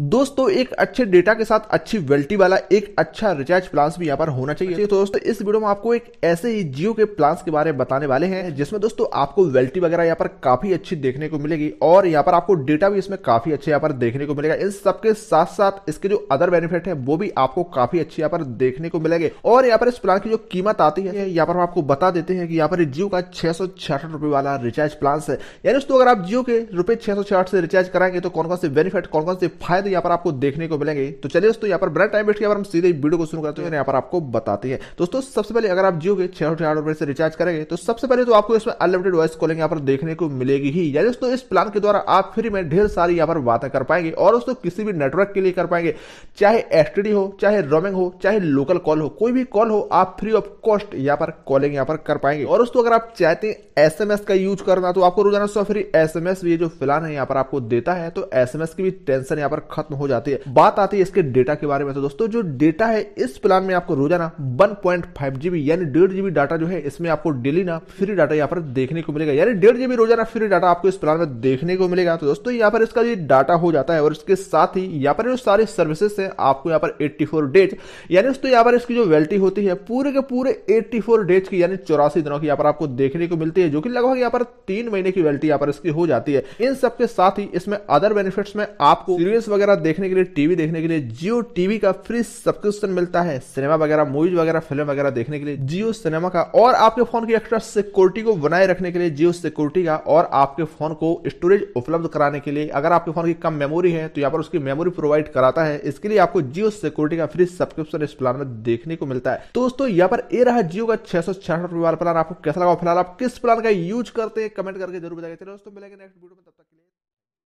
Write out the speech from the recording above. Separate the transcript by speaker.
Speaker 1: दोस्तों एक अच्छे डेटा के साथ अच्छी वेल्टी वाला एक अच्छा रिचार्ज प्लान भी यहाँ पर होना चाहिए अच्छा, तो दोस्तों इस वीडियो में आपको एक ऐसे ही जियो के प्लान के बारे में बताने वाले हैं जिसमें दोस्तों आपको वेल्टी वगैरह यहाँ पर काफी अच्छी देखने को मिलेगी और यहाँ पर आपको डेटा भी इसमें काफी अच्छे यहाँ पर देखने को मिलेगा इन सबके साथ साथ इसके जो अदर बेनिफिट है वो भी आपको काफी अच्छे यहाँ पर देखने को मिलेंगे और यहाँ पर इस प्लान की जो कीमत आती है यहाँ पर हम आपको बता देते हैं कि यहाँ पर जियो का छह सौ वाला रिचार्ज प्लान है यानी दोस्तों अगर आप जियो के रुपए छह से रिचार्ज कराएंगे तो कौन कौन से बेनिफिट कौन कौन से फायदे शायद तो यहाँ पर आपको देखने को मिलेंगे तो चलिए दोस्तों यहाँ पर ब्रेड टाइम वेस्ट के हम सीधे वीडियो को शुरू करते हैं यहाँ पर आपको बताती है दोस्तों सबसे पहले अगर आप जियो के छह सौ रुपए से रिचार्ज करेंगे तो सबसे पहले तो आपको इसमें अनलिमिटेड वॉइस कॉलिंग यहाँ पर देखने को मिलेगी ही या दोस्तों इस प्लान के द्वारा आप फ्री में ढेर सारी यहाँ पर बातें कर पाएंगे और दोस्तों किसी भी नेटवर्क के लिए कर पाएंगे चाहे एस हो चाहे रोमिंग हो चाहे लोकल कॉल हो कोई भी कॉल हो आप फ्री ऑफ कॉस्ट यहाँ पर कॉलिंग यहाँ पर कर पाएंगे और दोस्तों अगर आप चाहते हैं एसएमएस का यूज करना तो आपको रोजाना सौ फ्री एसएमएस ये जो प्लान है यहाँ पर आपको देता है तो एसएमएस की भी टेंशन यहाँ पर खत्म हो जाती है बात आती है इसके डेटा के बारे में तो दोस्तों जो डेटा है इस प्लान में आपको रोजाना वन पॉइंट फाइव जीबी यानी डेढ़ जीबी डाटा जो है इसमें आपको डेली ना फ्री डाटा यहाँ पर देखने को मिलेगा यानी डेढ़ जीबी रोजाना फ्री डाटा आपको इस प्लान में देखने को मिलेगा तो दोस्तों यहाँ पर इसका ये डाटा हो जाता है और इसके साथ ही यहाँ पर जो सारी सर्विसेस है आपको यहाँ पर 84 डेज यानी दोस्तों यहाँ पर इसकी जो वैल्टी होती है पूरे के पूरे 84 डेज की यानी चौरासी दिनों की यहाँ पर आपको देखने को मिलती है जो कि लगभग यहाँ पर तीन महीने की वैल्टी यहाँ पर इसकी हो जाती है इन सबके साथ ही इसमें अदर बेनिफिट्स में आपको सीरियस वगैरह वगैरह देखने के लिए टीवी देखने के लिए जियो टीवी का फ्री सब्सक्रिप्शन मिलता है सिनेमा वगैरह मूवीज वगैरह फिल्म वगैरह देखने के लिए जियो सिनेमा का और आपके फोन की एक्स्ट्रा सिक्योरिटी को बनाए रखने के लिए जियो सिक्योरिटी का और आपके फोन को स्टोरेज उपलब्ध कराने के लिए अगर आपके फोन की कम मेमोरी है तो यहाँ पर उसकी मेमोरी प्रोवाइड कराता है इसके लिए आपको जियो सिक्योरिटी का फ्री सब्सक्रिप्शन इस प्लान में देखने को मिलता है दोस्तों यहाँ पर ए रहा जियो का छह सौ छियासठ प्लान आपको कैसा लगा फिलहाल आप किस प्लान का यूज करते हैं कमेंट करके जरूर बताएंगे दोस्तों नेक्स्ट वीडियो में तब तक